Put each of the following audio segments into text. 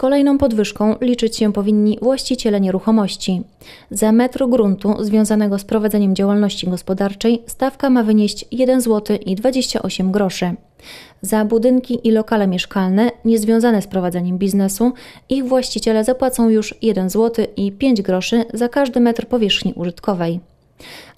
kolejną podwyżką liczyć się powinni właściciele nieruchomości. Za metr gruntu związanego z prowadzeniem działalności gospodarczej stawka ma wynieść 1 zł i 28 groszy. Za budynki i lokale mieszkalne niezwiązane z prowadzeniem biznesu ich właściciele zapłacą już 1 zł i 5 groszy za każdy metr powierzchni użytkowej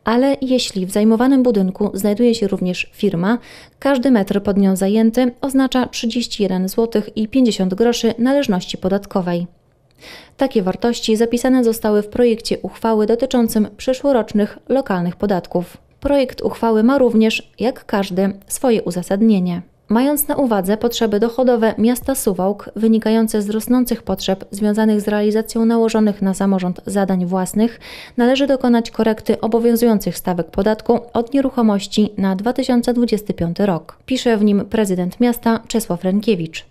ale jeśli w zajmowanym budynku znajduje się również firma, każdy metr pod nią zajęty oznacza 31 zł i 50 groszy należności podatkowej. Takie wartości zapisane zostały w projekcie uchwały dotyczącym przyszłorocznych lokalnych podatków. Projekt uchwały ma również, jak każdy, swoje uzasadnienie. Mając na uwadze potrzeby dochodowe miasta Suwałk wynikające z rosnących potrzeb związanych z realizacją nałożonych na samorząd zadań własnych, należy dokonać korekty obowiązujących stawek podatku od nieruchomości na 2025 rok. Pisze w nim prezydent miasta Czesław Renkiewicz.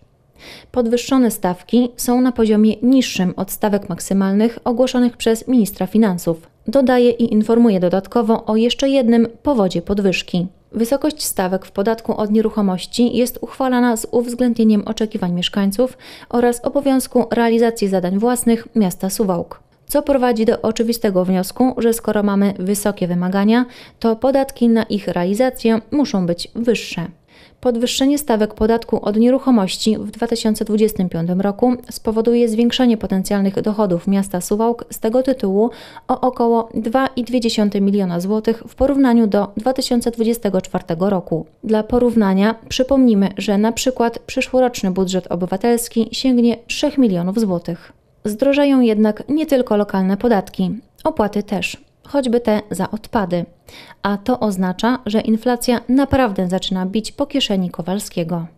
Podwyższone stawki są na poziomie niższym od stawek maksymalnych ogłoszonych przez ministra finansów. Dodaje i informuje dodatkowo o jeszcze jednym powodzie podwyżki. Wysokość stawek w podatku od nieruchomości jest uchwalana z uwzględnieniem oczekiwań mieszkańców oraz obowiązku realizacji zadań własnych miasta Suwałk. Co prowadzi do oczywistego wniosku, że skoro mamy wysokie wymagania, to podatki na ich realizację muszą być wyższe. Podwyższenie stawek podatku od nieruchomości w 2025 roku spowoduje zwiększenie potencjalnych dochodów miasta Suwałk z tego tytułu o około 2,2 miliona złotych w porównaniu do 2024 roku. Dla porównania przypomnimy, że na przykład przyszłoroczny budżet obywatelski sięgnie 3 milionów złotych. Zdrożają jednak nie tylko lokalne podatki, opłaty też, choćby te za odpady a to oznacza, że inflacja naprawdę zaczyna bić po kieszeni Kowalskiego.